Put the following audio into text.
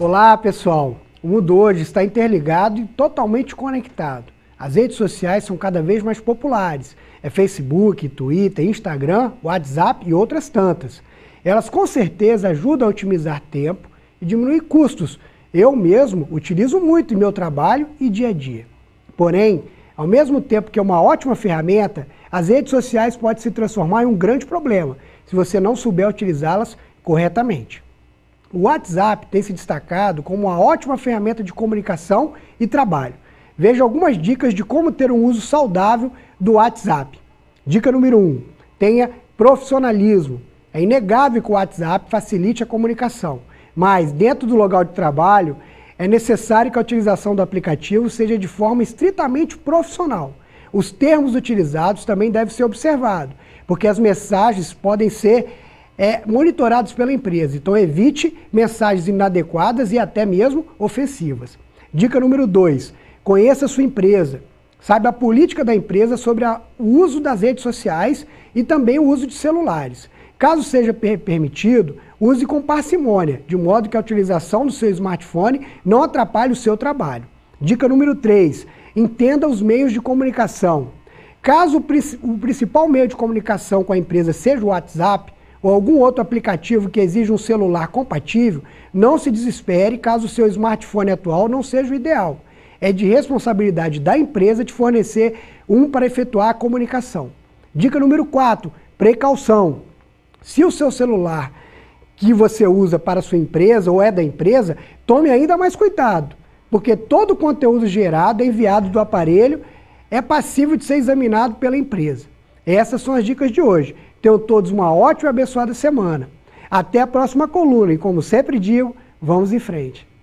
Olá pessoal, o mundo hoje está interligado e totalmente conectado. As redes sociais são cada vez mais populares. É Facebook, Twitter, Instagram, WhatsApp e outras tantas. Elas com certeza ajudam a otimizar tempo e diminuir custos. Eu mesmo utilizo muito em meu trabalho e dia a dia. Porém, ao mesmo tempo que é uma ótima ferramenta, as redes sociais podem se transformar em um grande problema se você não souber utilizá-las corretamente. O WhatsApp tem se destacado como uma ótima ferramenta de comunicação e trabalho. Veja algumas dicas de como ter um uso saudável do WhatsApp. Dica número 1: um, tenha profissionalismo. É inegável que o WhatsApp facilite a comunicação, mas dentro do local de trabalho é necessário que a utilização do aplicativo seja de forma estritamente profissional. Os termos utilizados também devem ser observados, porque as mensagens podem ser é, monitorados pela empresa. Então evite mensagens inadequadas e até mesmo ofensivas. Dica número 2: conheça a sua empresa. Saiba a política da empresa sobre a, o uso das redes sociais e também o uso de celulares. Caso seja per permitido, use com parcimônia, de modo que a utilização do seu smartphone não atrapalhe o seu trabalho. Dica número 3: entenda os meios de comunicação. Caso o, pr o principal meio de comunicação com a empresa seja o WhatsApp, ou algum outro aplicativo que exija um celular compatível, não se desespere caso o seu smartphone atual não seja o ideal. É de responsabilidade da empresa de fornecer um para efetuar a comunicação. Dica número 4: precaução. Se o seu celular que você usa para a sua empresa ou é da empresa, tome ainda mais cuidado, porque todo o conteúdo gerado, enviado do aparelho, é passível de ser examinado pela empresa. Essas são as dicas de hoje. Tenham todos uma ótima e abençoada semana. Até a próxima coluna e, como sempre digo, vamos em frente.